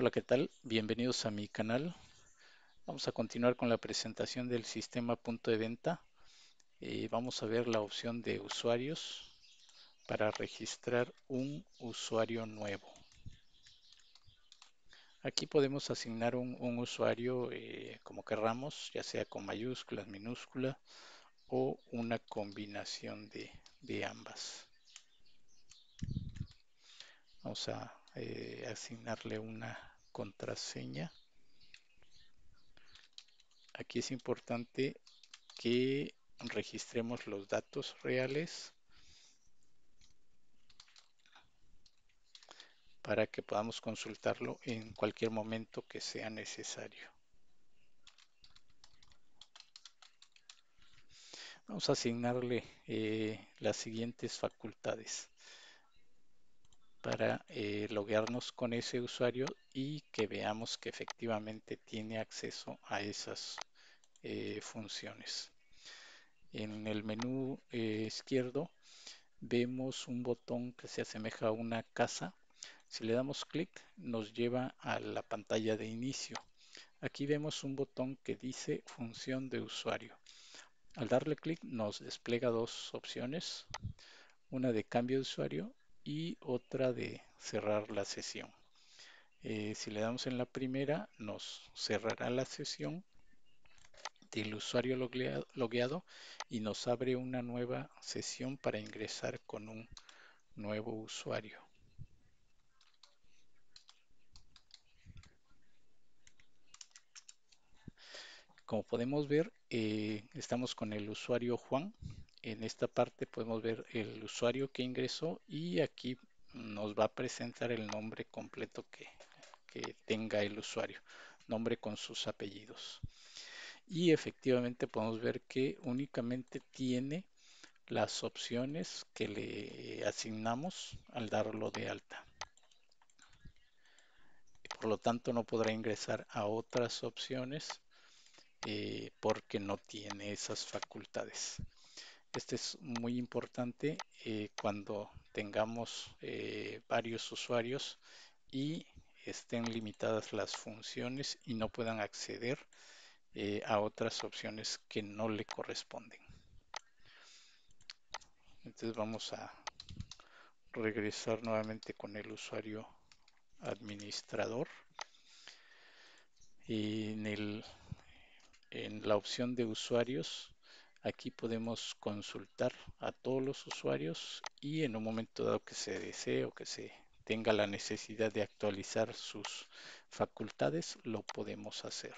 Hola, ¿qué tal? Bienvenidos a mi canal. Vamos a continuar con la presentación del sistema punto de venta. Eh, vamos a ver la opción de usuarios para registrar un usuario nuevo. Aquí podemos asignar un, usuario eh, como querramos, ya sea con mayúsculas, minúsculas o una combinación de ambas. Vamos a eh, asignarle una contraseña. Aquí es importante que registremos los datos reales para que podamos consultarlo en cualquier momento que sea necesario. Vamos a asignarle eh, las siguientes facultades para eh, loguearnos con ese usuario y que veamos que efectivamente tiene acceso a esas eh, funciones. En el menú eh, izquierdo vemos un botón que se asemeja a una casa. Si le damos clic nos lleva a la pantalla de inicio. Aquí vemos un botón que dice función de usuario. Al darle clic nos despliega dos opciones, una de cambio de usuario y otra de cerrar la sesión. Eh, si le damos en la primera, nos cerrará la sesión del usuario logueado, y nos abre una nueva sesión para ingresar con un nuevo usuario. Como podemos ver, eh, estamos con el usuario Juan, en esta parte podemos ver el usuario que ingresó y aquí nos va a presentar el nombre completo que, tenga el usuario, nombre con sus apellidos. Y efectivamente podemos ver que únicamente tiene las opciones que le asignamos al darlo de alta. Por lo tanto no podrá ingresar a otras opciones eh, porque no tiene esas facultades este es muy importante eh, cuando tengamos eh, varios usuarios y estén limitadas las funciones y no puedan acceder eh, a otras opciones que no le corresponden. Entonces vamos a regresar nuevamente con el usuario administrador. en, el, en la opción de usuarios Aquí podemos consultar a todos los usuarios y en un momento dado que se desee o que se tenga la necesidad de actualizar sus facultades, lo podemos hacer.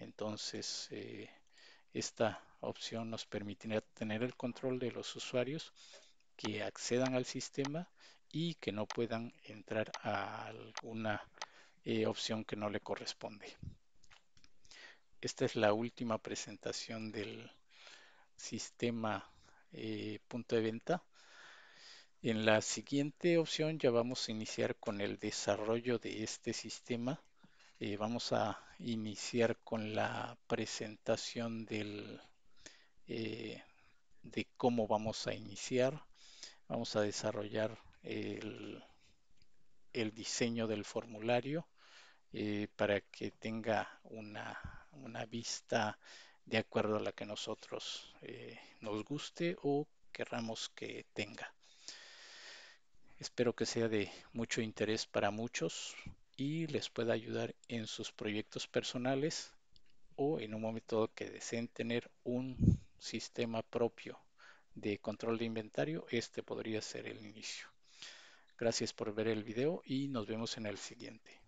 Entonces, eh, esta opción nos permitirá tener el control de los usuarios que accedan al sistema y que no puedan entrar a alguna eh, opción que no le corresponde. Esta es la última presentación del sistema eh, punto de venta. En la siguiente opción ya vamos a iniciar con el desarrollo de este sistema. Eh, vamos a iniciar con la presentación del, eh, de cómo vamos a iniciar. Vamos a desarrollar el, el diseño del formulario para que tenga una, una vista de acuerdo a la que nosotros eh, nos guste o querramos que tenga. Espero que sea de mucho interés para muchos y les pueda ayudar en sus proyectos personales o en un momento que deseen tener un sistema propio de control de inventario, este podría ser el inicio. Gracias por ver el video y nos vemos en el siguiente.